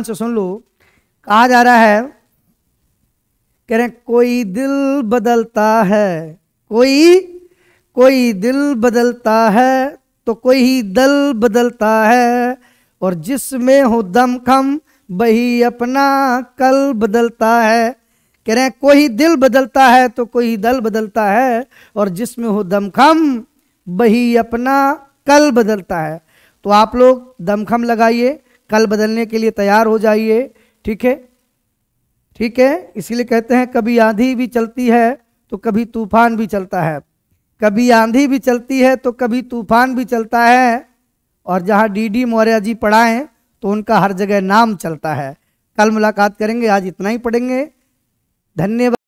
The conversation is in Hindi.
से सुन लो कहा जा रहा है कह रहे कोई दिल बदलता है कोई कोई दिल बदलता है तो कोई दल बदलता है और जिसमें हो दमखम वही अपना कल बदलता है कह रहे कोई दिल बदलता है तो कोई दल बदलता है और जिसमें हो दमखम वही अपना कल बदलता है तो आप लोग दमखम लगाइए कल बदलने के लिए तैयार हो जाइए ठीक है ठीक है इसीलिए कहते हैं कभी आंधी भी चलती है तो कभी तूफान भी चलता है कभी आंधी भी चलती है तो कभी तूफान भी चलता है और जहाँ डी डी मौर्य जी पढ़ाएँ तो उनका हर जगह नाम चलता है कल मुलाकात करेंगे आज इतना ही पढ़ेंगे धन्यवाद